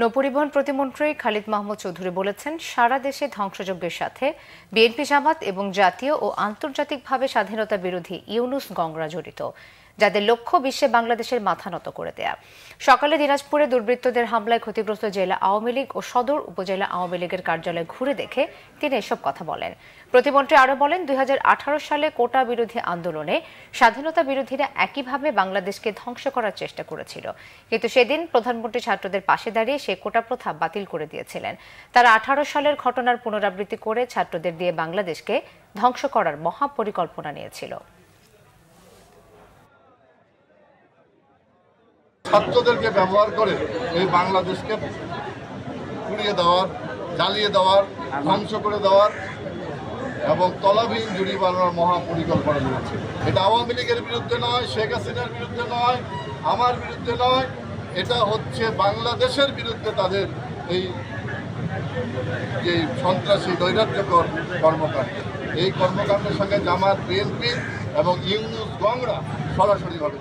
নৌপরিবহন প্রতিমন্ত্রী খালিদ মাহমুদ চৌধুরী বলেছেন সারা দেশে ধ্বংসযজ্ঞের সাথে বিএনপি জামাত এবং জাতীয় ও আন্তর্জাতিকভাবে স্বাধীনতা বিরোধী ইউনুস গংরা জড়িত যাদের লক্ষ্য বিশ্বে বাংলাদেশের মাথা নত করে দেয়া সকালে দিনাজপুরে দুর্বৃত্তদের হামলায় ক্ষতিগ্রস্ত জেলা আওয়ামী লীগ ও সদর উপজেলা আওয়ামী লীগের কার্যালয় ঘুরে দেখে তিনি এসব কথা বলেন প্রতিমন্ত্রী আরও বলেন দুই সালে কোটা বিরোধী আন্দোলনে স্বাধীনতা বিরোধীরা একইভাবে বাংলাদেশকে ধ্বংস করার চেষ্টা করেছিল কিন্তু সেদিন প্রধানমন্ত্রী ছাত্রদের পাশে দাঁড়িয়ে সে কোটা প্রথা বাতিল করে দিয়েছিলেন তারা আঠারো সালের ঘটনার পুনরাবৃত্তি করে ছাত্রদের দিয়ে বাংলাদেশকে ধ্বংস করার মহাপরিকল্পনা নিয়েছিল ছাত্রদেরকে ব্যবহার করে এই বাংলাদেশকে পুড়িয়ে দেওয়ার জ্বালিয়ে দেওয়ার ধ্বংস করে দেওয়ার এবং তলাবিহীন জুড়ি বানানোর মহাপরিকল্পনা রয়েছে এটা আওয়ামী লীগের বিরুদ্ধে নয় শেখ হাসিনার বিরুদ্ধে নয় আমার বিরুদ্ধে নয় এটা হচ্ছে বাংলাদেশের বিরুদ্ধে তাদের এই যে সন্ত্রাসী দৈরাজ্যকর কর্মকাণ্ড এই কর্মকাণ্ডের সঙ্গে জামাত বিএনপি এবং ইউনুস গংরা সরাসরিভাবে